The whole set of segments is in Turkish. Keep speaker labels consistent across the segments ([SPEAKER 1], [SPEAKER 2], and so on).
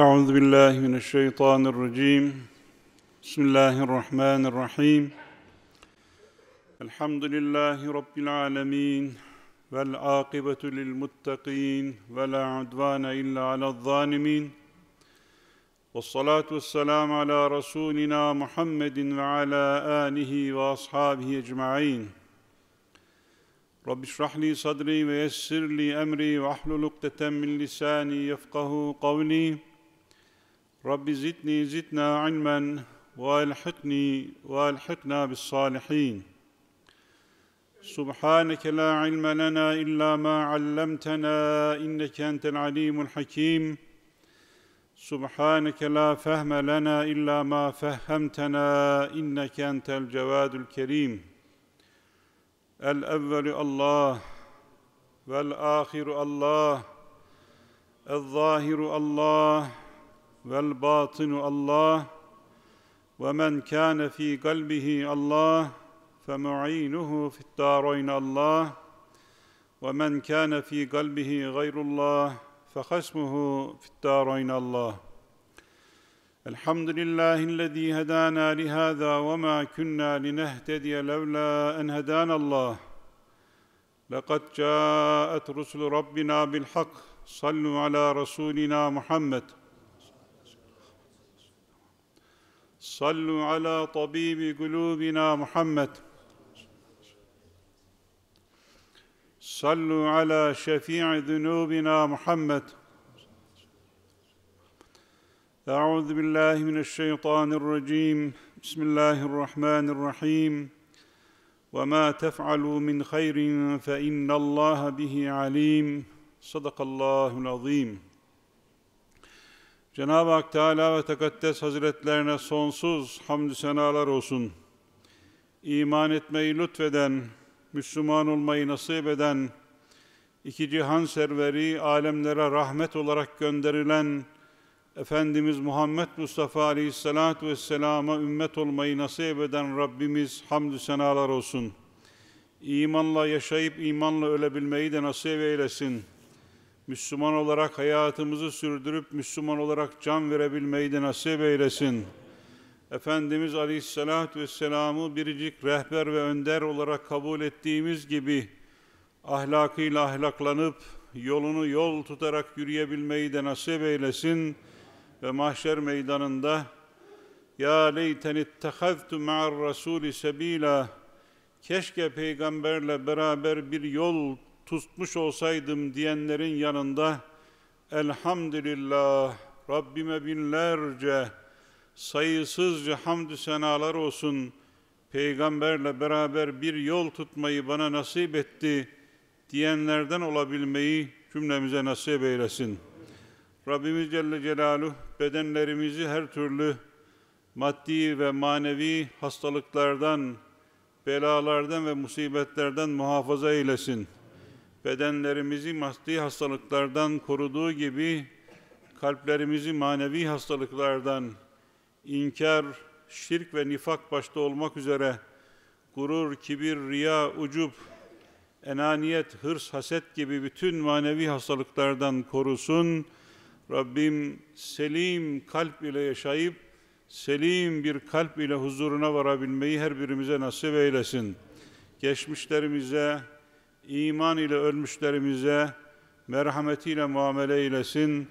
[SPEAKER 1] أعوذ بالله من الشيطان الرجيم بسم الله الرحمن الرحيم الحمد لله رب العالمين والعاقبة للمتقين ولا عدوان إلا على الظالمين والصلاة والسلام على رسولنا محمد وعلى آله وأصحابه أجمعين رب اشرح لي صدري ويسر لي أمري واحلل عقدة من لساني يفقه قولي رب زدني زدنا علما والحقني والحقنا بالصالحين سبحانك لا علم لنا الا ما علمتنا انك انت العليم الحكيم سبحانك لا فهم لنا الا ما فهمتنا انك انت الجواد الكريم الاول الله والاخر الله الظاهر الله والباطن الله ومن كان في قلبه الله فمعينه في الدارين الله ومن كان في قلبه غير الله فخصمه في الدارين الله الحمد لله الذي هدانا لهذا وما كنا لنهتدي لولا ان هدانا الله لقد جاءت رسل ربنا بالحق صلوا على رسولنا محمد صلوا على طبيب قلوبنا محمد صلوا على شفيع ذنوبنا محمد اعوذ بالله من الشيطان الرجيم بسم الله الرحمن الرحيم وما تفعلوا من خير فان الله به عليم صدق الله العظيم Cenab-ı Hak Teala ve Tekaddes Hazretlerine sonsuz hamdü senalar olsun. İman etmeyi lütfeden, Müslüman olmayı nasip eden, iki cihan serveri alemlere rahmet olarak gönderilen Efendimiz Muhammed Mustafa Aleyhisselatü Vesselam'a ümmet olmayı nasip eden Rabbimiz hamdü senalar olsun. İmanla yaşayıp imanla ölebilmeyi de nasip eylesin.'' Müslüman olarak hayatımızı sürdürüp Müslüman olarak can verebilmeyi de nasip eylesin. Efendimiz Aleyhisselatü Vesselam'ı biricik rehber ve önder olarak kabul ettiğimiz gibi ahlakıyla ahlaklanıp yolunu yol tutarak yürüyebilmeyi de nasip eylesin ve mahşer meydanında ya leyteni ittehaztu ma'ar rasuli sebila keşke peygamberle beraber bir yol tutmuş olsaydım diyenlerin yanında elhamdülillah Rabbime binlerce sayısızca hamdü senalar olsun peygamberle beraber bir yol tutmayı bana nasip etti diyenlerden olabilmeyi cümlemize nasip eylesin. Rabbimiz Celle Celaluhu bedenlerimizi her türlü maddi ve manevi hastalıklardan, belalardan ve musibetlerden muhafaza eylesin.'' bedenlerimizi maddi hastalıklardan koruduğu gibi kalplerimizi manevi hastalıklardan, inkar, şirk ve nifak başta olmak üzere gurur, kibir, riya, ucub, enaniyet, hırs, haset gibi bütün manevi hastalıklardan korusun. Rabbim selim kalp ile yaşayıp selim bir kalp ile huzuruna varabilmeyi her birimize nasip eylesin. Geçmişlerimize, iman ile ölmüşlerimize merhametiyle muamele eylesin.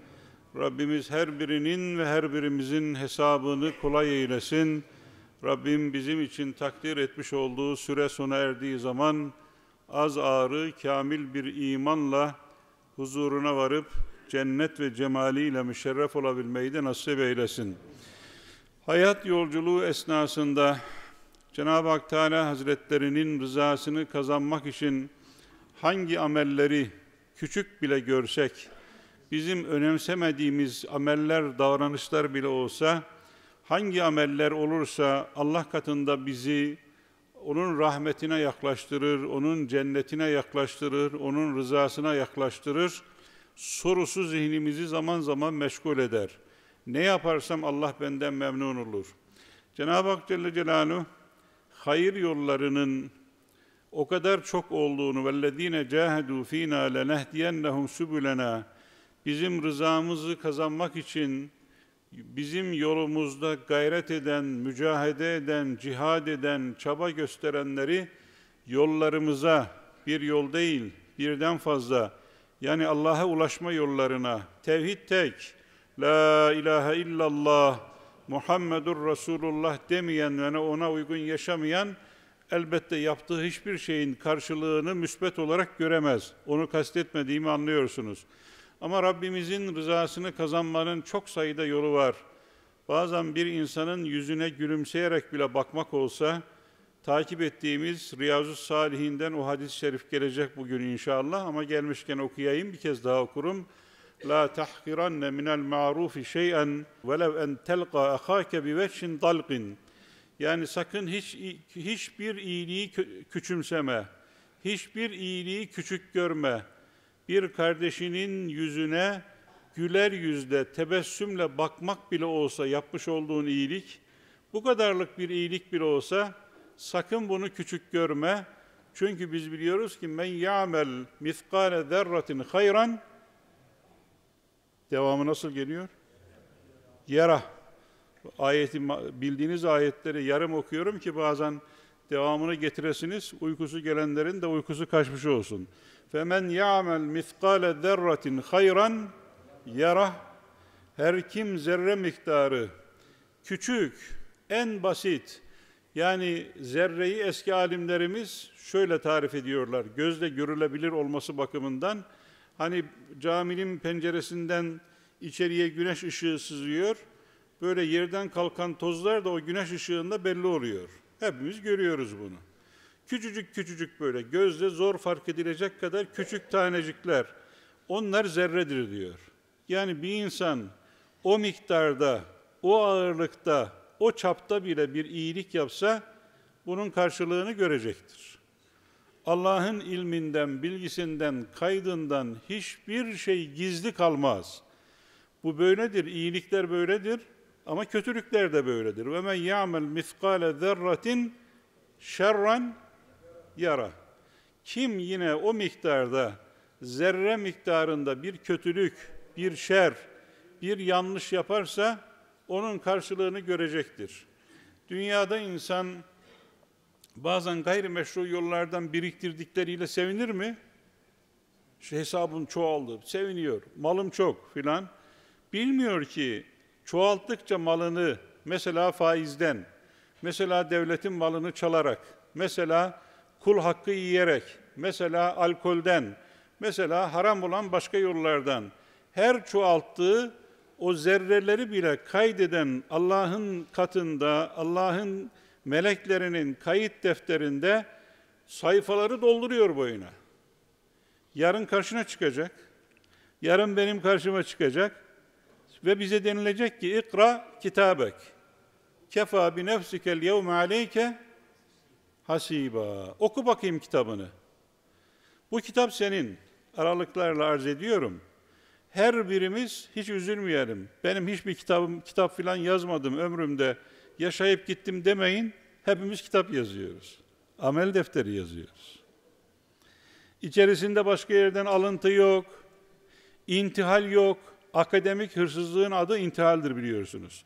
[SPEAKER 1] Rabbimiz her birinin ve her birimizin hesabını kolay eylesin. Rabbim bizim için takdir etmiş olduğu süre sona erdiği zaman az ağrı kamil bir imanla huzuruna varıp cennet ve cemaliyle müşerref olabilmeyi de nasip eylesin. Hayat yolculuğu esnasında Cenab-ı Hak Teala Hazretlerinin rızasını kazanmak için hangi amelleri küçük bile görsek, bizim önemsemediğimiz ameller, davranışlar bile olsa, hangi ameller olursa Allah katında bizi onun rahmetine yaklaştırır, onun cennetine yaklaştırır, onun rızasına yaklaştırır. Sorusu zihnimizi zaman zaman meşgul eder. Ne yaparsam Allah benden memnun olur. Cenab-ı Hak Celle Celaluhu hayır yollarının o kadar çok olduğunu vellezine cahedu fina lenehdiyennehum subulena bizim rızamızı kazanmak için bizim yolumuzda gayret eden, mücahede eden, cihad eden, çaba gösterenleri yollarımıza bir yol değil, birden fazla yani Allah'a ulaşma yollarına tevhid tek la ilahe illallah Muhammedur Resulullah demeyen ve ona uygun yaşamayan elbette yaptığı hiçbir şeyin karşılığını müsbet olarak göremez. Onu kastetmediğimi anlıyorsunuz. Ama Rabbimizin rızasını kazanmanın çok sayıda yolu var. Bazen bir insanın yüzüne gülümseyerek bile bakmak olsa, takip ettiğimiz Riyazu Salihinden o hadis-i şerif gelecek bugün inşallah ama gelmişken okuyayım bir kez daha okurum. La tahkiranne minel ma'rufi şey'en velev en telqa ahake bi veçhin dalqin.'' Yani sakın hiç hiçbir iyiliği küçümseme, hiçbir iyiliği küçük görme. Bir kardeşinin yüzüne güler yüzle, tebessümle bakmak bile olsa yapmış olduğun iyilik, bu kadarlık bir iyilik bile olsa sakın bunu küçük görme. Çünkü biz biliyoruz ki men ya'mel miskale zerratin hayran devamı nasıl geliyor? Yara ayeti bildiğiniz ayetleri yarım okuyorum ki bazen devamını getiresiniz. Uykusu gelenlerin de uykusu kaçmış olsun. Femen ya'mel miskale zerratin hayran yara her kim zerre miktarı küçük, en basit yani zerreyi eski alimlerimiz şöyle tarif ediyorlar. Gözle görülebilir olması bakımından hani caminin penceresinden içeriye güneş ışığı sızıyor böyle yerden kalkan tozlar da o güneş ışığında belli oluyor. Hepimiz görüyoruz bunu. Küçücük küçücük böyle gözle zor fark edilecek kadar küçük tanecikler. Onlar zerredir diyor. Yani bir insan o miktarda, o ağırlıkta, o çapta bile bir iyilik yapsa bunun karşılığını görecektir. Allah'ın ilminden, bilgisinden, kaydından hiçbir şey gizli kalmaz. Bu böyledir, iyilikler böyledir. Ama kötülükler de böyledir. Ve men ya'mel miskale zerratin şerran yara. Kim yine o miktarda zerre miktarında bir kötülük, bir şer, bir yanlış yaparsa onun karşılığını görecektir. Dünyada insan bazen gayrimeşru yollardan biriktirdikleriyle sevinir mi? Şu hesabım çoğaldı, seviniyor, malım çok filan. Bilmiyor ki çoğalttıkça malını mesela faizden, mesela devletin malını çalarak, mesela kul hakkı yiyerek, mesela alkolden, mesela haram olan başka yollardan her çoğalttığı o zerreleri bile kaydeden Allah'ın katında, Allah'ın meleklerinin kayıt defterinde sayfaları dolduruyor boyuna. Yarın karşına çıkacak. Yarın benim karşıma çıkacak. Ve bize denilecek ki ikra kitabek. Kefa bi nefsikel yevme aleyke hasiba. Oku bakayım kitabını. Bu kitap senin. Aralıklarla arz ediyorum. Her birimiz hiç üzülmeyelim. Benim hiçbir kitabım, kitap filan yazmadım ömrümde. Yaşayıp gittim demeyin. Hepimiz kitap yazıyoruz. Amel defteri yazıyoruz. İçerisinde başka yerden alıntı yok. intihal yok akademik hırsızlığın adı intihaldir biliyorsunuz.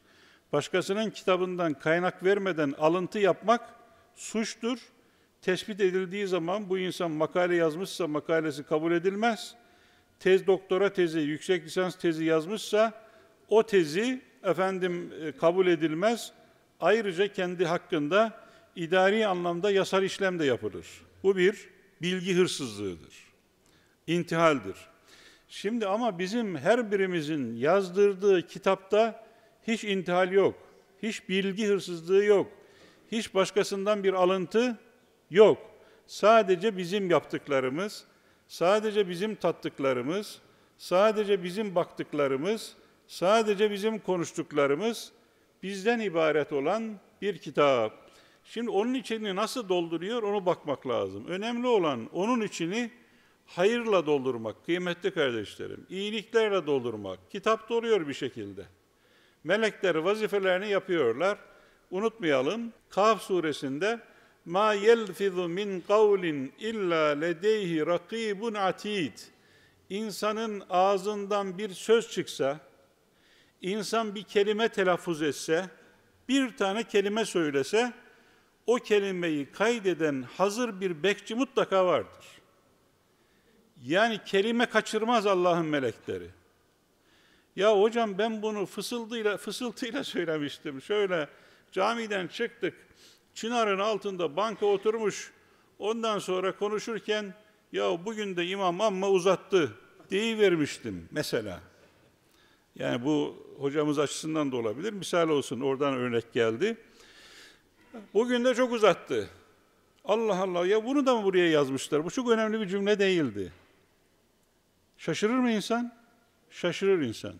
[SPEAKER 1] Başkasının kitabından kaynak vermeden alıntı yapmak suçtur. Tespit edildiği zaman bu insan makale yazmışsa makalesi kabul edilmez. Tez doktora tezi, yüksek lisans tezi yazmışsa o tezi efendim e, kabul edilmez. Ayrıca kendi hakkında idari anlamda yasal işlem de yapılır. Bu bir bilgi hırsızlığıdır. İntihaldir. Şimdi ama bizim her birimizin yazdırdığı kitapta hiç intihal yok. Hiç bilgi hırsızlığı yok. Hiç başkasından bir alıntı yok. Sadece bizim yaptıklarımız, sadece bizim tattıklarımız, sadece bizim baktıklarımız, sadece bizim konuştuklarımız bizden ibaret olan bir kitap. Şimdi onun içini nasıl dolduruyor onu bakmak lazım. Önemli olan onun içini hayırla doldurmak, kıymetli kardeşlerim, iyiliklerle doldurmak, kitap doluyor bir şekilde. Melekler vazifelerini yapıyorlar. Unutmayalım, Kaf suresinde ma yelfizu min kavlin illa ledeyhi rakibun atid. İnsanın ağzından bir söz çıksa, insan bir kelime telaffuz etse, bir tane kelime söylese, o kelimeyi kaydeden hazır bir bekçi mutlaka vardır. Yani kelime kaçırmaz Allah'ın melekleri. Ya hocam ben bunu fısıldıyla, fısıltıyla söylemiştim. Şöyle camiden çıktık. Çınar'ın altında banka oturmuş. Ondan sonra konuşurken ya bugün de imam amma uzattı vermiştim mesela. Yani bu hocamız açısından da olabilir. Misal olsun oradan örnek geldi. Bugün de çok uzattı. Allah Allah ya bunu da mı buraya yazmışlar? Bu çok önemli bir cümle değildi. Şaşırır mı insan? Şaşırır insan.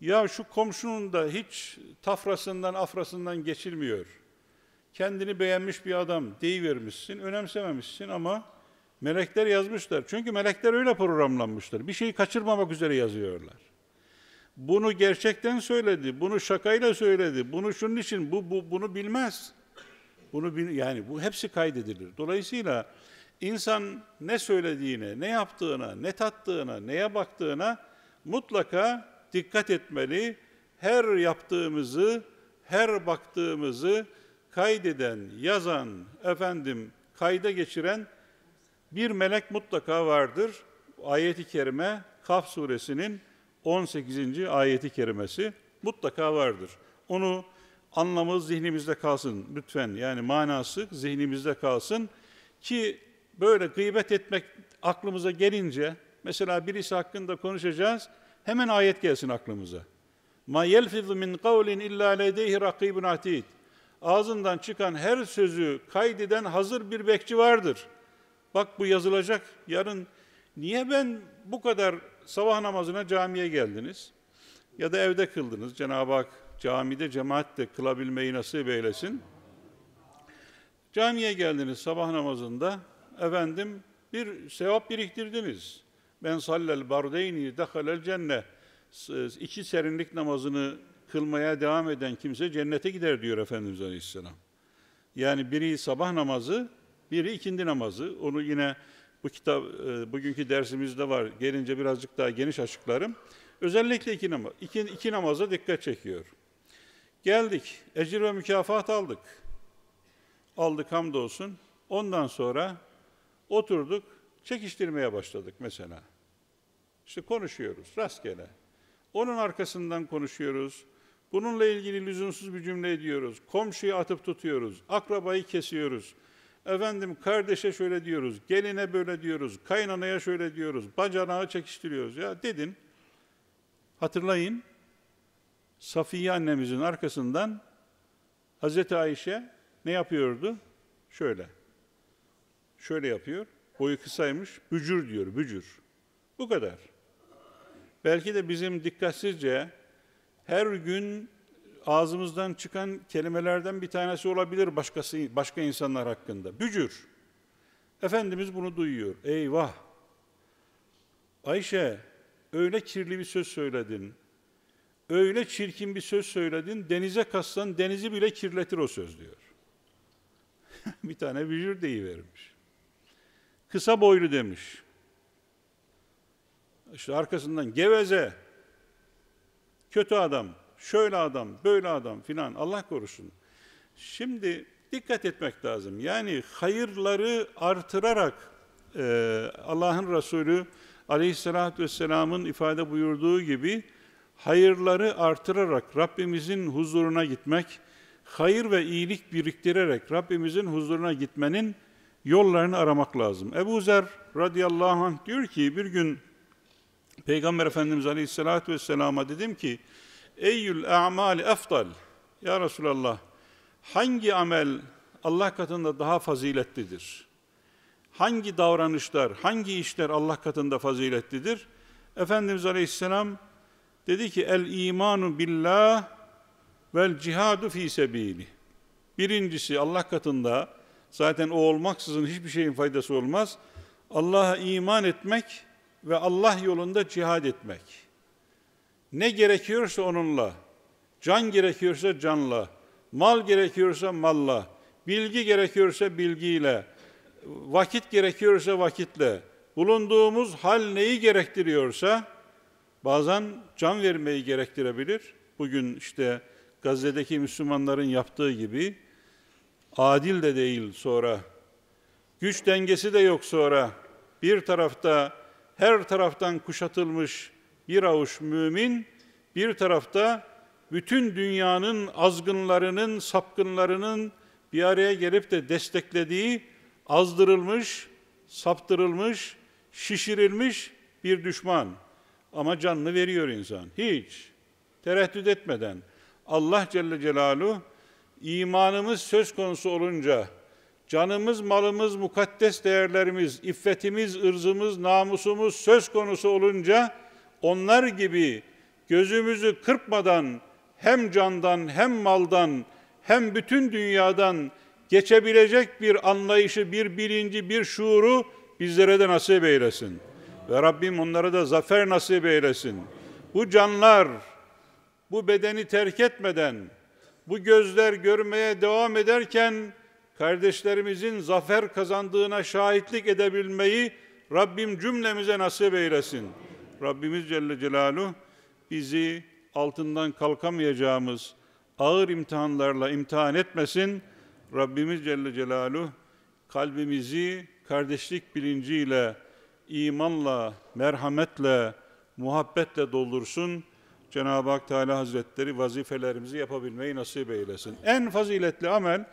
[SPEAKER 1] Ya şu komşunun da hiç tafrasından afrasından geçilmiyor. Kendini beğenmiş bir adam deyivermişsin, önemsememişsin ama melekler yazmışlar. Çünkü melekler öyle programlanmışlar. Bir şeyi kaçırmamak üzere yazıyorlar. Bunu gerçekten söyledi, bunu şakayla söyledi, bunu şunun için, bu, bu bunu bilmez. Bunu bil, yani bu hepsi kaydedilir. Dolayısıyla İnsan ne söylediğine, ne yaptığına, ne tattığına, neye baktığına mutlaka dikkat etmeli. Her yaptığımızı, her baktığımızı kaydeden, yazan, efendim kayda geçiren bir melek mutlaka vardır. Ayet-i kerime Kaf suresinin 18. ayeti kerimesi mutlaka vardır. Onu anlamı zihnimizde kalsın lütfen. Yani manası zihnimizde kalsın ki böyle gıybet etmek aklımıza gelince mesela birisi hakkında konuşacağız hemen ayet gelsin aklımıza. Ma yelfizu min kavlin illa ledeyhi rakibun atid. Ağzından çıkan her sözü kaydeden hazır bir bekçi vardır. Bak bu yazılacak yarın. Niye ben bu kadar sabah namazına camiye geldiniz? Ya da evde kıldınız. Cenab-ı Hak camide cemaatle kılabilmeyi nasip eylesin. Camiye geldiniz sabah namazında efendim bir sevap biriktirdiniz. Ben sallel bardeyni dehalel cenne. İki serinlik namazını kılmaya devam eden kimse cennete gider diyor Efendimiz Aleyhisselam. Yani biri sabah namazı, biri ikindi namazı. Onu yine bu kitap e, bugünkü dersimizde var. Gelince birazcık daha geniş açıklarım. Özellikle iki, namaz, iki, iki namaza dikkat çekiyor. Geldik, ecir ve mükafat aldık. Aldık hamdolsun. Ondan sonra oturduk, çekiştirmeye başladık mesela. İşte konuşuyoruz rastgele. Onun arkasından konuşuyoruz. Bununla ilgili lüzumsuz bir cümle ediyoruz. Komşuyu atıp tutuyoruz. Akrabayı kesiyoruz. Efendim kardeşe şöyle diyoruz. Geline böyle diyoruz. Kaynanaya şöyle diyoruz. Bacanağı çekiştiriyoruz. Ya Dedin, Hatırlayın. Safiye annemizin arkasından Hazreti Ayşe ne yapıyordu? Şöyle. Şöyle yapıyor. Boyu kısaymış. Bücür diyor. Bücür. Bu kadar. Belki de bizim dikkatsizce her gün ağzımızdan çıkan kelimelerden bir tanesi olabilir başkası, başka insanlar hakkında. Bücür. Efendimiz bunu duyuyor. Eyvah! Ayşe, öyle kirli bir söz söyledin. Öyle çirkin bir söz söyledin, denize kassan denizi bile kirletir o söz diyor. bir tane bücür deyivermiş kısa boylu demiş. İşte arkasından geveze, kötü adam, şöyle adam, böyle adam filan Allah korusun. Şimdi dikkat etmek lazım. Yani hayırları artırarak e, Allah'ın Resulü aleyhissalatü vesselamın ifade buyurduğu gibi hayırları artırarak Rabbimizin huzuruna gitmek, hayır ve iyilik biriktirerek Rabbimizin huzuruna gitmenin yollarını aramak lazım. Ebu Zer radıyallahu anh diyor ki bir gün Peygamber Efendimiz Aleyhisselatü Vesselam'a dedim ki Eyyül a'mali eftal Ya Resulallah hangi amel Allah katında daha faziletlidir? Hangi davranışlar, hangi işler Allah katında faziletlidir? Efendimiz Aleyhisselam dedi ki el imanu billah vel cihadu fi sebili. Birincisi Allah katında Zaten o olmaksızın hiçbir şeyin faydası olmaz. Allah'a iman etmek ve Allah yolunda cihad etmek. Ne gerekiyorsa onunla, can gerekiyorsa canla, mal gerekiyorsa malla, bilgi gerekiyorsa bilgiyle, vakit gerekiyorsa vakitle, bulunduğumuz hal neyi gerektiriyorsa bazen can vermeyi gerektirebilir. Bugün işte Gazze'deki Müslümanların yaptığı gibi adil de değil sonra. Güç dengesi de yok sonra. Bir tarafta her taraftan kuşatılmış bir avuç mümin, bir tarafta bütün dünyanın azgınlarının, sapkınlarının bir araya gelip de desteklediği azdırılmış, saptırılmış, şişirilmiş bir düşman. Ama canını veriyor insan. Hiç tereddüt etmeden Allah Celle Celaluhu imanımız söz konusu olunca canımız, malımız, mukaddes değerlerimiz, iffetimiz, ırzımız, namusumuz söz konusu olunca onlar gibi gözümüzü kırpmadan hem candan hem maldan hem bütün dünyadan geçebilecek bir anlayışı, bir bilinci, bir şuuru bizlere de nasip eylesin. Ve Rabbim onlara da zafer nasip eylesin. Bu canlar bu bedeni terk etmeden bu gözler görmeye devam ederken kardeşlerimizin zafer kazandığına şahitlik edebilmeyi Rabbim cümlemize nasip eylesin. Rabbimiz Celle Celaluhu bizi altından kalkamayacağımız ağır imtihanlarla imtihan etmesin. Rabbimiz Celle Celaluhu kalbimizi kardeşlik bilinciyle, imanla, merhametle, muhabbetle doldursun.'' Cenab-ı Hak Teala Hazretleri vazifelerimizi yapabilmeyi nasip eylesin. En faziletli amel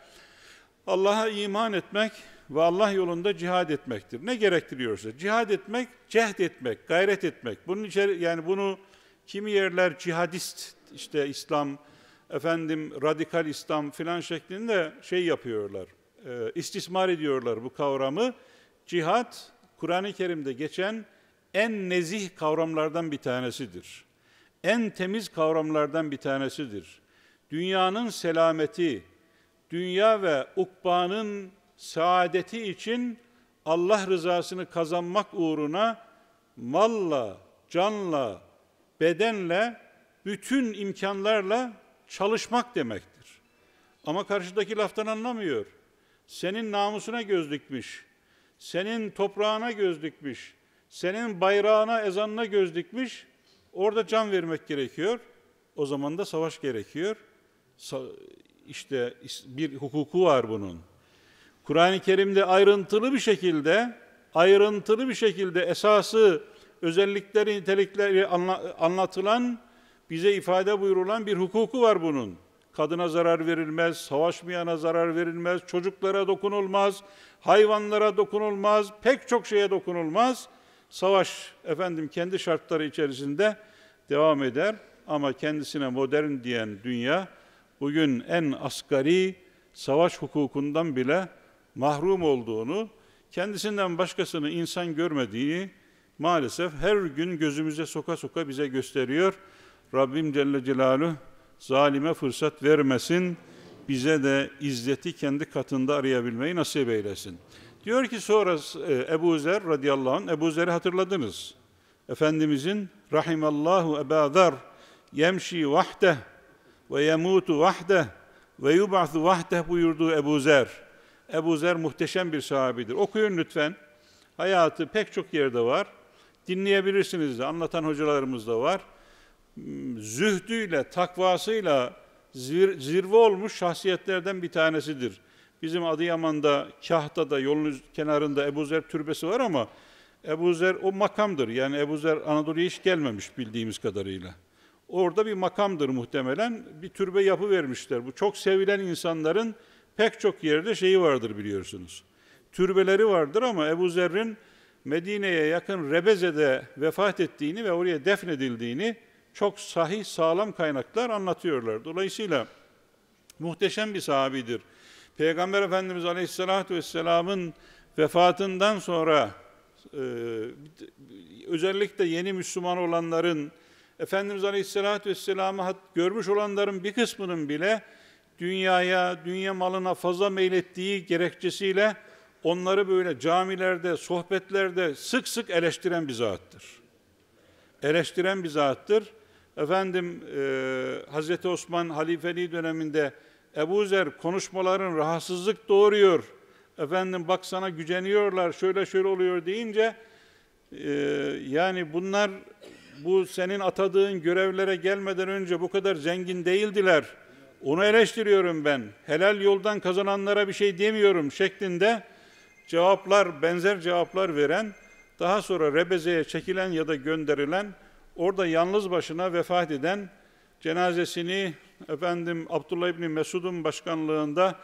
[SPEAKER 1] Allah'a iman etmek ve Allah yolunda cihad etmektir. Ne gerektiriyorsa cihad etmek, cehd etmek, gayret etmek. Bunun içeri yani bunu kimi yerler cihadist işte İslam efendim radikal İslam filan şeklinde şey yapıyorlar. E, istismar ediyorlar bu kavramı. Cihad Kur'an-ı Kerim'de geçen en nezih kavramlardan bir tanesidir en temiz kavramlardan bir tanesidir. Dünyanın selameti, dünya ve ukbanın saadeti için Allah rızasını kazanmak uğruna malla, canla, bedenle, bütün imkanlarla çalışmak demektir. Ama karşıdaki laftan anlamıyor. Senin namusuna göz dikmiş, senin toprağına göz dikmiş, senin bayrağına, ezanına göz dikmiş, Orada can vermek gerekiyor. O zaman da savaş gerekiyor. İşte bir hukuku var bunun. Kur'an-ı Kerim'de ayrıntılı bir şekilde ayrıntılı bir şekilde esası, özellikleri, nitelikleri anlatılan, bize ifade buyurulan bir hukuku var bunun. Kadına zarar verilmez, savaşmayana zarar verilmez, çocuklara dokunulmaz, hayvanlara dokunulmaz, pek çok şeye dokunulmaz.'' Savaş efendim kendi şartları içerisinde devam eder ama kendisine modern diyen dünya bugün en asgari savaş hukukundan bile mahrum olduğunu, kendisinden başkasını insan görmediğini maalesef her gün gözümüze soka soka bize gösteriyor. Rabbim Celle Celaluhu zalime fırsat vermesin, bize de izzeti kendi katında arayabilmeyi nasip eylesin. Diyor ki sonra e, Ebu Zer radıyallahu anh, Ebu Zer'i hatırladınız. Efendimizin rahimallahu Eba Zer yemşi vahde ve yemutu vahde ve yub'athu vahde buyurduğu Ebu Zer. Ebu Zer muhteşem bir sahabidir. Okuyun lütfen. Hayatı pek çok yerde var. Dinleyebilirsiniz de. Anlatan hocalarımız da var. Hmm, zühdüyle, takvasıyla zir zirve olmuş şahsiyetlerden bir tanesidir. Bizim Adıyaman'da, Kaht'ta yolun kenarında Ebu Zer türbesi var ama Ebu Zer o makamdır. Yani Ebu Zer Anadolu'ya hiç gelmemiş bildiğimiz kadarıyla. Orada bir makamdır muhtemelen. Bir türbe yapı vermişler. Bu çok sevilen insanların pek çok yerde şeyi vardır biliyorsunuz. Türbeleri vardır ama Ebu Zer'in Medine'ye yakın Rebeze'de vefat ettiğini ve oraya defnedildiğini çok sahih sağlam kaynaklar anlatıyorlar. Dolayısıyla muhteşem bir sahabidir. Peygamber Efendimiz Aleyhisselatü Vesselam'ın vefatından sonra e, özellikle yeni Müslüman olanların, Efendimiz Aleyhisselatü Vesselam'ı görmüş olanların bir kısmının bile dünyaya, dünya malına fazla meylettiği gerekçesiyle onları böyle camilerde, sohbetlerde sık sık eleştiren bir zattır. Eleştiren bir zattır. Efendim e, Hazreti Osman halifeliği döneminde Ebu Zer konuşmaların rahatsızlık doğuruyor. Efendim bak sana güceniyorlar, şöyle şöyle oluyor deyince e, yani bunlar bu senin atadığın görevlere gelmeden önce bu kadar zengin değildiler. Onu eleştiriyorum ben. Helal yoldan kazananlara bir şey demiyorum şeklinde cevaplar, benzer cevaplar veren, daha sonra Rebeze'ye çekilen ya da gönderilen, orada yalnız başına vefat eden, cenazesini efendim Abdullah İbni Mesud'un başkanlığında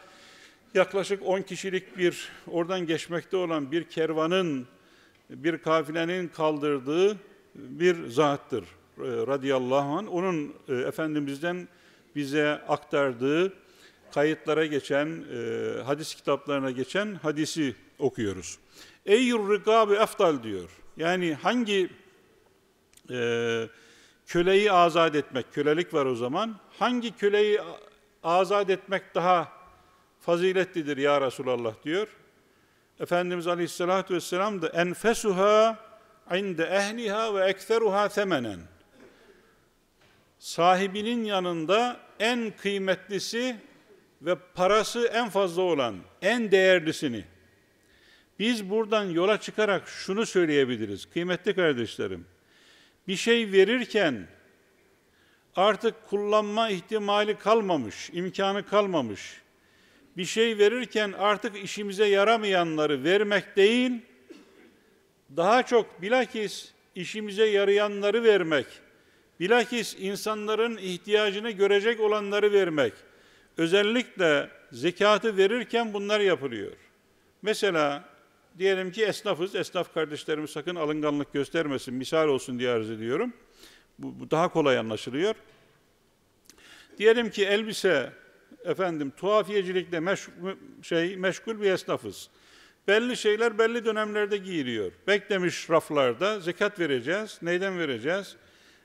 [SPEAKER 1] yaklaşık 10 kişilik bir oradan geçmekte olan bir kervanın bir kafilenin kaldırdığı bir zattır e, radıyallahu an. Onun e, efendimizden bize aktardığı kayıtlara geçen e, hadis kitaplarına geçen hadisi okuyoruz. Eyyur rikabi eftal diyor. Yani hangi e, köleyi azat etmek, kölelik var o zaman hangi köleyi azat etmek daha faziletlidir ya Resulallah diyor. Efendimiz Aleyhisselatü Vesselam da enfesuha inde ehliha ve ekseruha semenen. Sahibinin yanında en kıymetlisi ve parası en fazla olan, en değerlisini. Biz buradan yola çıkarak şunu söyleyebiliriz. Kıymetli kardeşlerim, bir şey verirken artık kullanma ihtimali kalmamış, imkanı kalmamış. Bir şey verirken artık işimize yaramayanları vermek değil, daha çok bilakis işimize yarayanları vermek, bilakis insanların ihtiyacını görecek olanları vermek. Özellikle zekatı verirken bunlar yapılıyor. Mesela diyelim ki esnafız, esnaf kardeşlerimiz sakın alınganlık göstermesin, misal olsun diye arz ediyorum.'' Bu, bu daha kolay anlaşılıyor. Diyelim ki elbise efendim tuhafiyecilikle meş, şey meşgul bir esnafız. Belli şeyler belli dönemlerde giyiliyor. Beklemiş raflarda zekat vereceğiz. Neyden vereceğiz?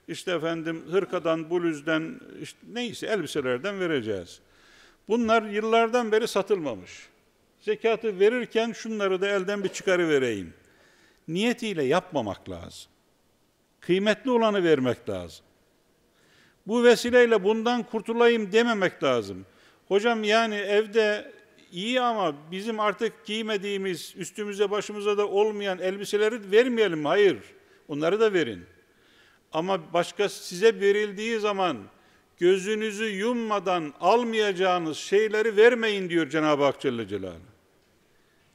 [SPEAKER 1] İşte efendim hırkadan, bluzdan, işte neyse elbiselerden vereceğiz. Bunlar yıllardan beri satılmamış. Zekatı verirken şunları da elden bir çıkarı vereyim. Niyetiyle yapmamak lazım kıymetli olanı vermek lazım. Bu vesileyle bundan kurtulayım dememek lazım. Hocam yani evde iyi ama bizim artık giymediğimiz, üstümüze başımıza da olmayan elbiseleri vermeyelim. Hayır. Onları da verin. Ama başka size verildiği zaman gözünüzü yummadan almayacağınız şeyleri vermeyin diyor Cenab-ı Hak Celle Celaluhu.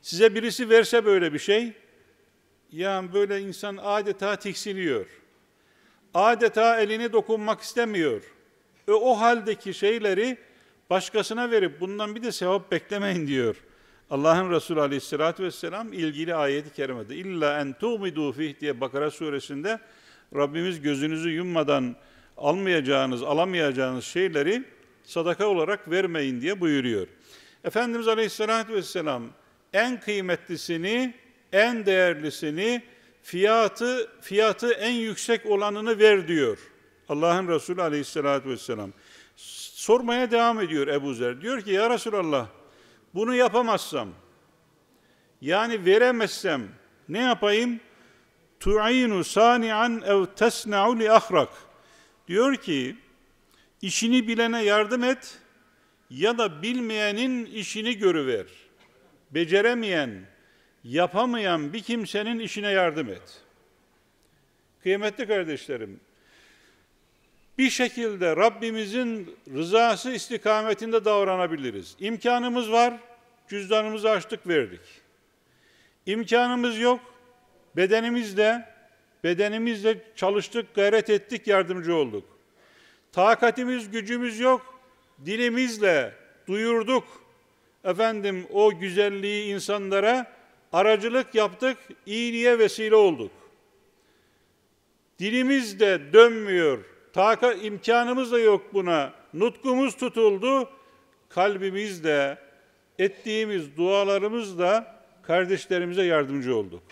[SPEAKER 1] Size birisi verse böyle bir şey, yani böyle insan adeta tiksiniyor adeta elini dokunmak istemiyor. Ve o haldeki şeyleri başkasına verip bundan bir de sevap beklemeyin diyor. Allah'ın Resulü Aleyhisselatü vesselam ilgili ayeti kerimede illa en tuğmidu fih diye Bakara suresinde Rabbimiz gözünüzü yummadan almayacağınız, alamayacağınız şeyleri sadaka olarak vermeyin diye buyuruyor. Efendimiz Aleyhisselatü vesselam en kıymetlisini, en değerlisini, fiyatı fiyatı en yüksek olanını ver diyor. Allah'ın Resulü aleyhissalatü vesselam. Sormaya devam ediyor Ebu Zer. Diyor ki ya Resulallah bunu yapamazsam yani veremezsem ne yapayım? Tu'inu sani'an ev tesna'u li ahrak. Diyor ki işini bilene yardım et ya da bilmeyenin işini görüver. Beceremeyen, yapamayan bir kimsenin işine yardım et. Kıymetli kardeşlerim, bir şekilde Rabbimizin rızası istikametinde davranabiliriz. İmkanımız var, cüzdanımızı açtık verdik. İmkanımız yok, bedenimizle, bedenimizle çalıştık, gayret ettik, yardımcı olduk. Takatimiz, gücümüz yok, dilimizle duyurduk. Efendim o güzelliği insanlara Aracılık yaptık, iyi niye vesile olduk. Dilimiz de dönmüyor. Taka imkanımız da yok buna. Nutkumuz tutuldu. Kalbimiz de ettiğimiz dualarımız da kardeşlerimize yardımcı olduk.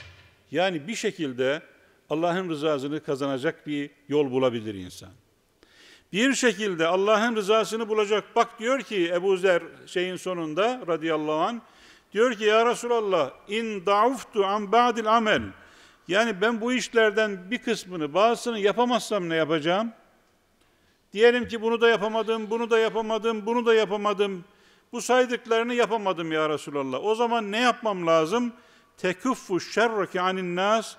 [SPEAKER 1] Yani bir şekilde Allah'ın rızasını kazanacak bir yol bulabilir insan. Bir şekilde Allah'ın rızasını bulacak. Bak diyor ki Ebu Zer şeyin sonunda radıyallahu anh Diyor ki ya Resulallah in dauftu an ba'dil amel. Yani ben bu işlerden bir kısmını bazısını yapamazsam ne yapacağım? Diyelim ki bunu da yapamadım, bunu da yapamadım, bunu da yapamadım. Bu saydıklarını yapamadım ya Resulallah. O zaman ne yapmam lazım? Tekuffu şerreke anin nas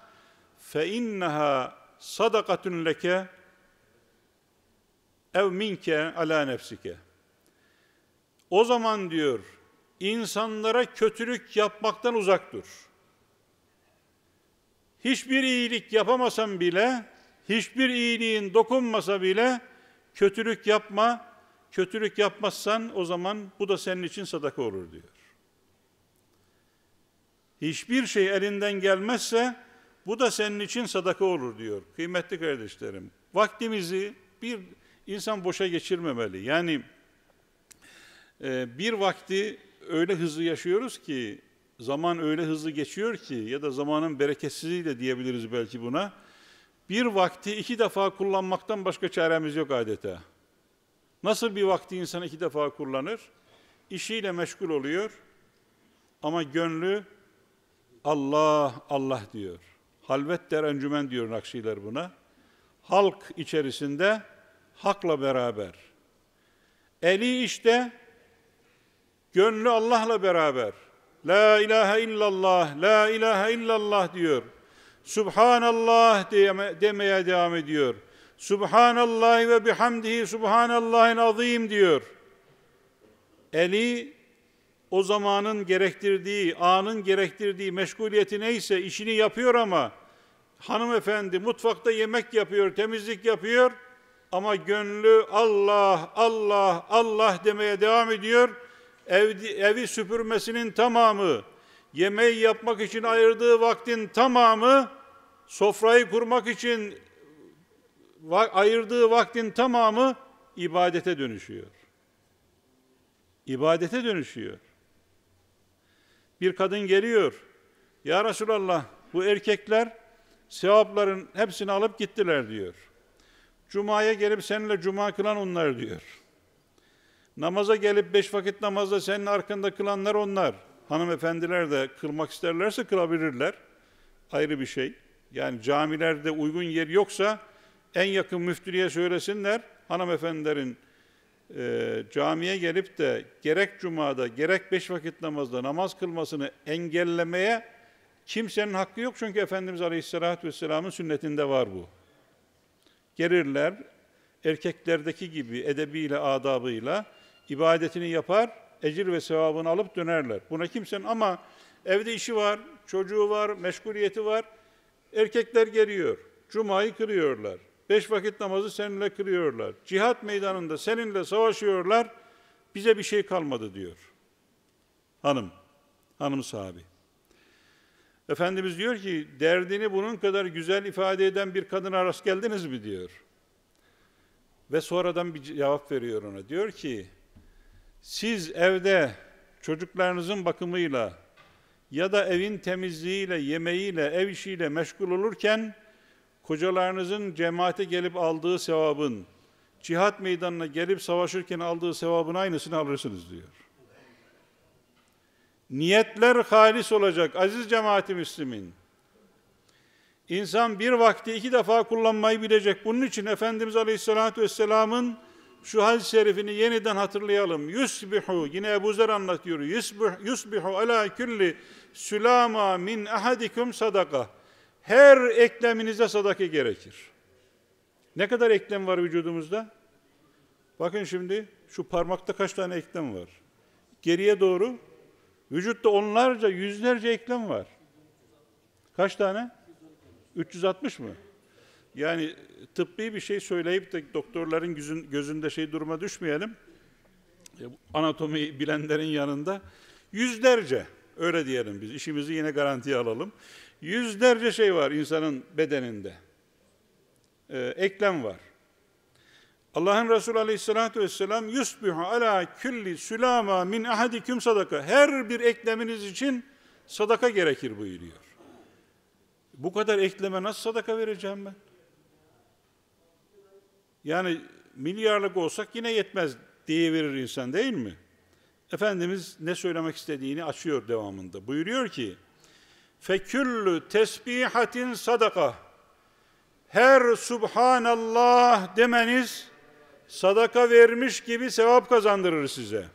[SPEAKER 1] fe inneha sadakatun leke ev minke ala nefsike. O zaman diyor insanlara kötülük yapmaktan uzak dur. Hiçbir iyilik yapamasan bile, hiçbir iyiliğin dokunmasa bile kötülük yapma. Kötülük yapmazsan o zaman bu da senin için sadaka olur diyor. Hiçbir şey elinden gelmezse bu da senin için sadaka olur diyor. Kıymetli kardeşlerim, vaktimizi bir insan boşa geçirmemeli. Yani e, bir vakti öyle hızlı yaşıyoruz ki, zaman öyle hızlı geçiyor ki ya da zamanın bereketsizliği de diyebiliriz belki buna. Bir vakti iki defa kullanmaktan başka çaremiz yok adeta. Nasıl bir vakti insan iki defa kullanır? İşiyle meşgul oluyor ama gönlü Allah, Allah diyor. Halvet der encümen diyor Nakşiler buna. Halk içerisinde hakla beraber. Eli işte Gönlü Allah'la beraber. La ilahe illallah, la ilahe illallah diyor. Subhanallah deme, demeye devam ediyor. Subhanallah ve bihamdihi subhanallahın azim diyor. Eli o zamanın gerektirdiği, anın gerektirdiği meşguliyeti neyse işini yapıyor ama hanımefendi mutfakta yemek yapıyor, temizlik yapıyor ama gönlü Allah, Allah, Allah demeye devam ediyor ev, evi süpürmesinin tamamı, yemeği yapmak için ayırdığı vaktin tamamı, sofrayı kurmak için ayırdığı vaktin tamamı ibadete dönüşüyor. İbadete dönüşüyor. Bir kadın geliyor. Ya Resulallah bu erkekler sevapların hepsini alıp gittiler diyor. Cuma'ya gelip seninle cuma kılan onlar diyor. Namaza gelip beş vakit namazda senin arkanda kılanlar onlar. Hanımefendiler de kılmak isterlerse kılabilirler. Ayrı bir şey. Yani camilerde uygun yer yoksa en yakın müftülüğe söylesinler. Hanımefendilerin e, camiye gelip de gerek cumada gerek beş vakit namazda namaz kılmasını engellemeye kimsenin hakkı yok. Çünkü Efendimiz Aleyhisselatü Vesselam'ın sünnetinde var bu. Gelirler erkeklerdeki gibi edebiyle, adabıyla ibadetini yapar, ecir ve sevabını alıp dönerler. Buna kimsenin ama evde işi var, çocuğu var, meşguliyeti var. Erkekler geliyor, cumayı kırıyorlar. Beş vakit namazı seninle kırıyorlar. Cihat meydanında seninle savaşıyorlar. Bize bir şey kalmadı diyor. Hanım, hanım sahibi. Efendimiz diyor ki derdini bunun kadar güzel ifade eden bir kadına rast geldiniz mi diyor. Ve sonradan bir cevap veriyor ona. Diyor ki siz evde çocuklarınızın bakımıyla ya da evin temizliğiyle, yemeğiyle, ev işiyle meşgul olurken kocalarınızın cemaate gelip aldığı sevabın, cihat meydanına gelip savaşırken aldığı sevabın aynısını alırsınız diyor. Niyetler halis olacak aziz cemaati Müslümin. İnsan bir vakti iki defa kullanmayı bilecek. Bunun için Efendimiz Aleyhisselatü Vesselam'ın şu hadis-i şerifini yeniden hatırlayalım. Yusbihu yine Ebu Zer anlatıyor. Yusbihu, yusbihu ala külli sülama min ahadikum sadaka. Her ekleminize sadaka gerekir. Ne kadar eklem var vücudumuzda? Bakın şimdi şu parmakta kaç tane eklem var? Geriye doğru vücutta onlarca, yüzlerce eklem var. Kaç tane? 360 mı? Yani tıbbi bir şey söyleyip de doktorların gözün, gözünde şey duruma düşmeyelim. E, Anatomiyi bilenlerin yanında yüzlerce öyle diyelim biz işimizi yine garantiye alalım. Yüzlerce şey var insanın bedeninde. Ee, eklem var. Allah'ın Resulü Aleyhisselatü Vesselam yusbihu ala külli sülama min ahadiküm sadaka. Her bir ekleminiz için sadaka gerekir buyuruyor. Bu kadar ekleme nasıl sadaka vereceğim ben? Yani milyarlık olsak yine yetmez diye verir insan değil mi? Efendimiz ne söylemek istediğini açıyor devamında. Buyuruyor ki: "Feküllü tesbihatin sadaka." Her subhanallah demeniz sadaka vermiş gibi sevap kazandırır size.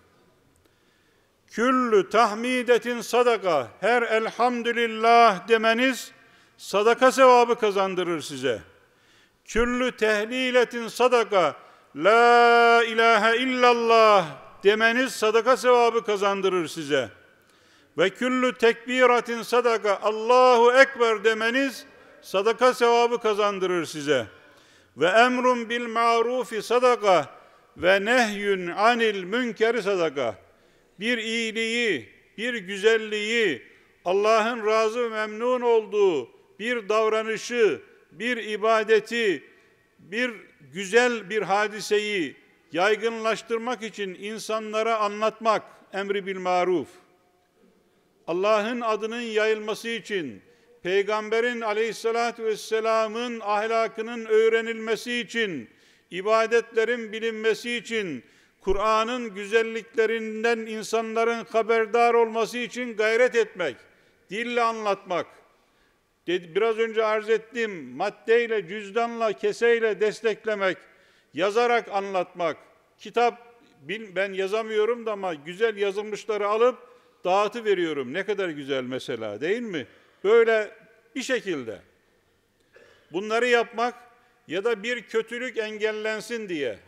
[SPEAKER 1] Küllü tahmidetin sadaka, her elhamdülillah demeniz sadaka sevabı kazandırır size.'' küllü tehliletin sadaka la ilahe illallah demeniz sadaka sevabı kazandırır size. Ve küllü tekbiratin sadaka Allahu Ekber demeniz sadaka sevabı kazandırır size. Ve emrun bil marufi sadaka ve nehyün anil münkeri sadaka. Bir iyiliği, bir güzelliği, Allah'ın razı ve memnun olduğu bir davranışı, bir ibadeti, bir güzel bir hadiseyi yaygınlaştırmak için insanlara anlatmak emri bil maruf. Allah'ın adının yayılması için, Peygamberin aleyhissalatü vesselamın ahlakının öğrenilmesi için, ibadetlerin bilinmesi için, Kur'an'ın güzelliklerinden insanların haberdar olması için gayret etmek, dille anlatmak, dedi, biraz önce arz ettiğim maddeyle, cüzdanla, keseyle desteklemek, yazarak anlatmak, kitap ben yazamıyorum da ama güzel yazılmışları alıp dağıtı veriyorum. Ne kadar güzel mesela değil mi? Böyle bir şekilde. Bunları yapmak ya da bir kötülük engellensin diye.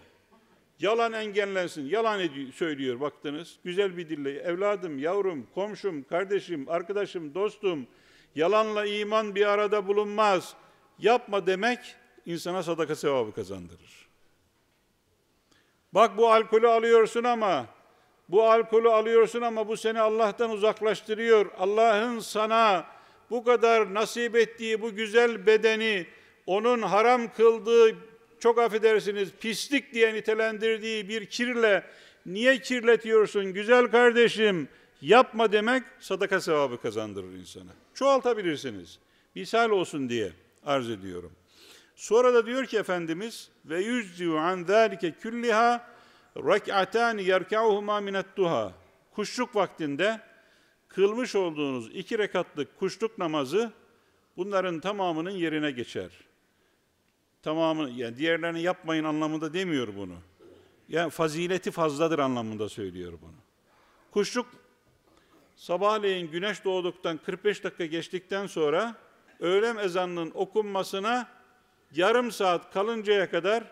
[SPEAKER 1] Yalan engellensin. Yalan ediyor, söylüyor baktınız. Güzel bir dille. Evladım, yavrum, komşum, kardeşim, arkadaşım, dostum, Yalanla iman bir arada bulunmaz. Yapma demek insana sadaka sevabı kazandırır. Bak bu alkolü alıyorsun ama bu alkolü alıyorsun ama bu seni Allah'tan uzaklaştırıyor. Allah'ın sana bu kadar nasip ettiği bu güzel bedeni onun haram kıldığı çok affedersiniz pislik diye nitelendirdiği bir kirle niye kirletiyorsun güzel kardeşim yapma demek sadaka sevabı kazandırır insana çoğaltabilirsiniz. Misal olsun diye arz ediyorum. Sonra da diyor ki Efendimiz ve yüzdü an zalike külliha rek'atan yerka'uhuma minet duha. Kuşluk vaktinde kılmış olduğunuz iki rekatlık kuşluk namazı bunların tamamının yerine geçer. Tamamı yani diğerlerini yapmayın anlamında demiyor bunu. Yani fazileti fazladır anlamında söylüyor bunu. Kuşluk sabahleyin güneş doğduktan 45 dakika geçtikten sonra öğlen ezanının okunmasına yarım saat kalıncaya kadar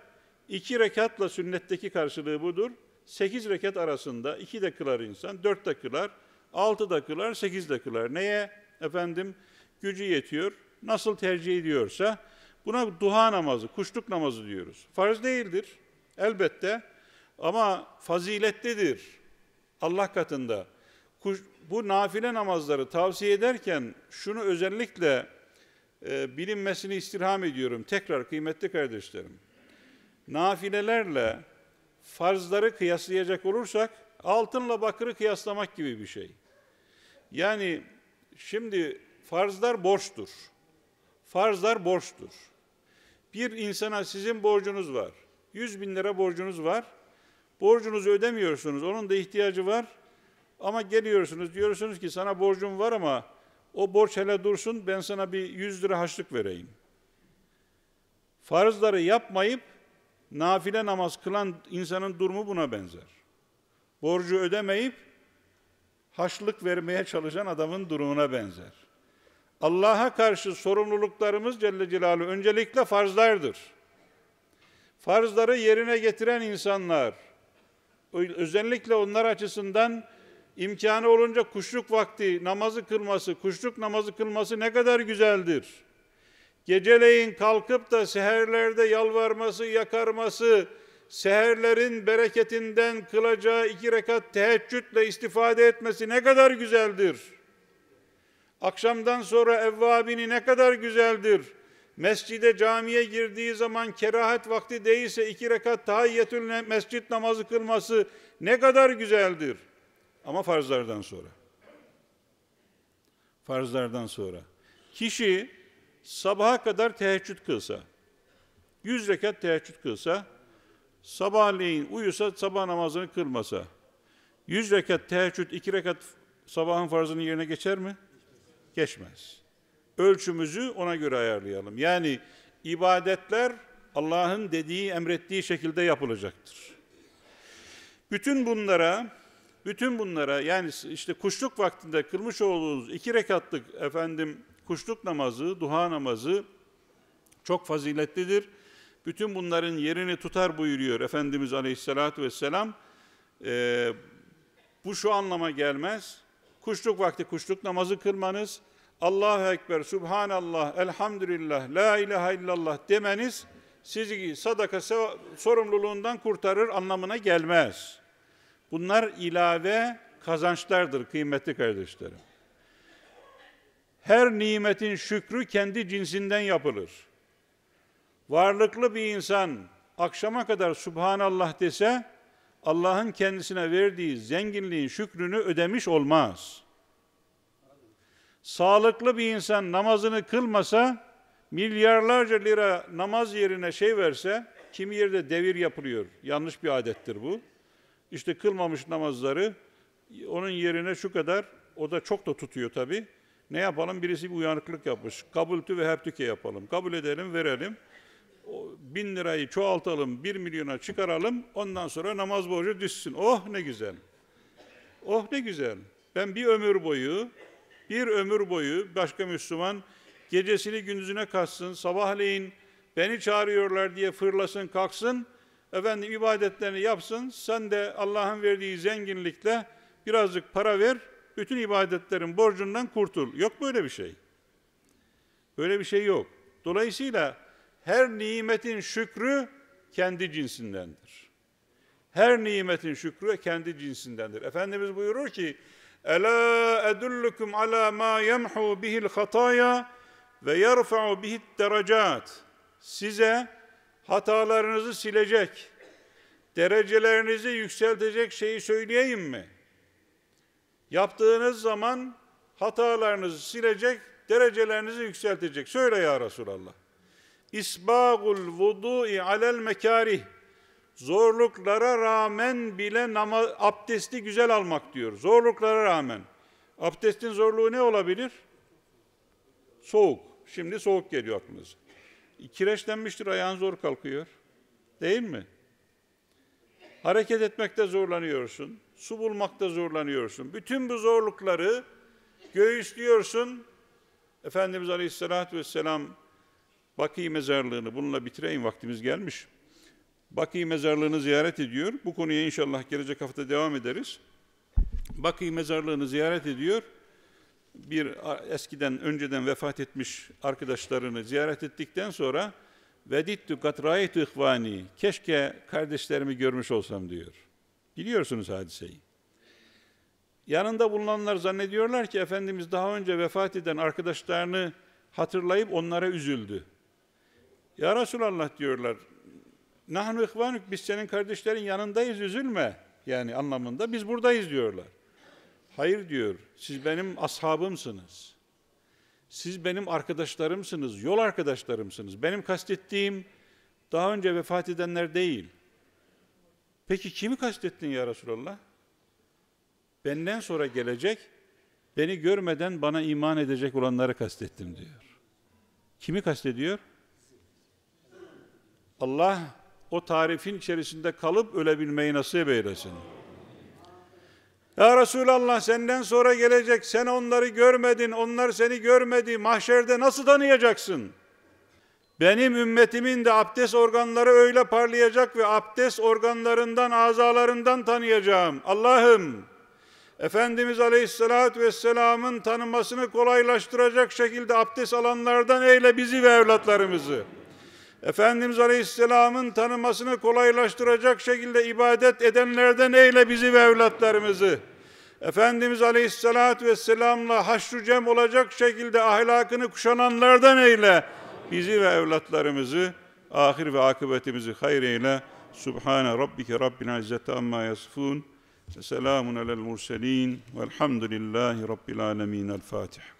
[SPEAKER 1] iki rekatla sünnetteki karşılığı budur. Sekiz rekat arasında iki de kılar insan, dört de kılar, altı da kılar, sekiz de kılar. Neye? Efendim gücü yetiyor, nasıl tercih ediyorsa buna duha namazı, kuşluk namazı diyoruz. Farz değildir elbette ama faziletlidir Allah katında. Kuş, bu nafile namazları tavsiye ederken şunu özellikle e, bilinmesini istirham ediyorum. Tekrar kıymetli kardeşlerim. Nafilelerle farzları kıyaslayacak olursak altınla bakırı kıyaslamak gibi bir şey. Yani şimdi farzlar borçtur. Farzlar borçtur. Bir insana sizin borcunuz var. yüz bin lira borcunuz var. Borcunuzu ödemiyorsunuz. Onun da ihtiyacı var. Ama geliyorsunuz diyorsunuz ki sana borcum var ama o borç hele dursun ben sana bir 100 lira haçlık vereyim. Farzları yapmayıp nafile namaz kılan insanın durumu buna benzer. Borcu ödemeyip haçlık vermeye çalışan adamın durumuna benzer. Allah'a karşı sorumluluklarımız Celle Celaluhu öncelikle farzlardır. Farzları yerine getiren insanlar, özellikle onlar açısından imkanı olunca kuşluk vakti namazı kılması, kuşluk namazı kılması ne kadar güzeldir. Geceleyin kalkıp da seherlerde yalvarması, yakarması, seherlerin bereketinden kılacağı iki rekat teheccüdle istifade etmesi ne kadar güzeldir. Akşamdan sonra evvabini ne kadar güzeldir. Mescide camiye girdiği zaman kerahat vakti değilse iki rekat tahiyyetül mescit namazı kılması ne kadar güzeldir.'' Ama farzlardan sonra. Farzlardan sonra. Kişi sabaha kadar teheccüd kılsa, yüz rekat teheccüd kılsa, sabahleyin uyusa, sabah namazını kılmasa, yüz rekat teheccüd, iki rekat sabahın farzının yerine geçer mi? Geçmez. Ölçümüzü ona göre ayarlayalım. Yani ibadetler Allah'ın dediği, emrettiği şekilde yapılacaktır. Bütün bunlara bütün bunlara yani işte kuşluk vaktinde kılmış olduğunuz iki rekatlık efendim kuşluk namazı, duha namazı çok faziletlidir. Bütün bunların yerini tutar buyuruyor Efendimiz Aleyhisselatü Vesselam. Ee, bu şu anlama gelmez. Kuşluk vakti kuşluk namazı kılmanız, Allahu Ekber, Subhanallah, Elhamdülillah, La ilahe illallah demeniz sizi sadaka sorumluluğundan kurtarır anlamına gelmez.'' Bunlar ilave kazançlardır kıymetli kardeşlerim. Her nimetin şükrü kendi cinsinden yapılır. Varlıklı bir insan akşama kadar Subhanallah dese Allah'ın kendisine verdiği zenginliğin şükrünü ödemiş olmaz. Sağlıklı bir insan namazını kılmasa milyarlarca lira namaz yerine şey verse kimi yerde devir yapılıyor. Yanlış bir adettir bu işte kılmamış namazları onun yerine şu kadar o da çok da tutuyor tabi. Ne yapalım? Birisi bir uyanıklık yapmış. Kabultü ve heptüke yapalım. Kabul edelim, verelim. O, bin lirayı çoğaltalım, bir milyona çıkaralım. Ondan sonra namaz borcu düşsün. Oh ne güzel. Oh ne güzel. Ben bir ömür boyu, bir ömür boyu başka Müslüman gecesini gündüzüne katsın, sabahleyin beni çağırıyorlar diye fırlasın, kalksın efendim ibadetlerini yapsın. Sen de Allah'ın verdiği zenginlikle birazcık para ver, bütün ibadetlerin borcundan kurtul. Yok böyle bir şey. Böyle bir şey yok. Dolayısıyla her nimetin şükrü kendi cinsindendir. Her nimetin şükrü kendi cinsindendir. Efendimiz buyurur ki: "Ela edullukum ala ma yamhu bihil hataya ve yerfa'u bihit derecat." Size hatalarınızı silecek, derecelerinizi yükseltecek şeyi söyleyeyim mi? Yaptığınız zaman hatalarınızı silecek, derecelerinizi yükseltecek. Söyle ya Resulallah. İsbagul vudu'i alel mekarih. Zorluklara rağmen bile namaz, abdesti güzel almak diyor. Zorluklara rağmen. Abdestin zorluğu ne olabilir? Soğuk. Şimdi soğuk geliyor aklınıza kireçlenmiştir, ayağın zor kalkıyor. Değil mi? Hareket etmekte zorlanıyorsun, su bulmakta zorlanıyorsun. Bütün bu zorlukları göğüslüyorsun. Efendimiz Aleyhisselatü Vesselam Bakî mezarlığını, bununla bitireyim vaktimiz gelmiş. Bakî mezarlığını ziyaret ediyor. Bu konuya inşallah gelecek hafta devam ederiz. Bakî mezarlığını ziyaret ediyor bir eskiden önceden vefat etmiş arkadaşlarını ziyaret ettikten sonra vedittu katrayet ihvani keşke kardeşlerimi görmüş olsam diyor. Biliyorsunuz hadiseyi. Yanında bulunanlar zannediyorlar ki Efendimiz daha önce vefat eden arkadaşlarını hatırlayıp onlara üzüldü. Ya Resulallah diyorlar, nahnu ihvanuk biz senin kardeşlerin yanındayız üzülme yani anlamında biz buradayız diyorlar. Hayır diyor, siz benim ashabımsınız. Siz benim arkadaşlarımsınız, yol arkadaşlarımsınız. Benim kastettiğim daha önce vefat edenler değil. Peki kimi kastettin ya Resulallah? Benden sonra gelecek, beni görmeden bana iman edecek olanları kastettim diyor. Kimi kastediyor? Allah o tarifin içerisinde kalıp ölebilmeyi nasip eylesin. Ya Resulallah senden sonra gelecek, sen onları görmedin, onlar seni görmedi, mahşerde nasıl tanıyacaksın? Benim ümmetimin de abdest organları öyle parlayacak ve abdest organlarından, azalarından tanıyacağım. Allah'ım, Efendimiz Aleyhisselatü Vesselam'ın tanınmasını kolaylaştıracak şekilde abdest alanlardan eyle bizi ve evlatlarımızı.'' Efendimiz Aleyhisselam'ın tanımasını kolaylaştıracak şekilde ibadet edenlerden eyle bizi ve evlatlarımızı. Efendimiz Aleyhisselatü Vesselam'la haşru cem olacak şekilde ahlakını kuşananlardan eyle bizi ve evlatlarımızı, ahir ve akıbetimizi hayır eyle. Subhane Rabbike Rabbil İzzeti Amma Yasifun. Selamun alel murselin. Velhamdülillahi Rabbil Alemin. El Fatiha.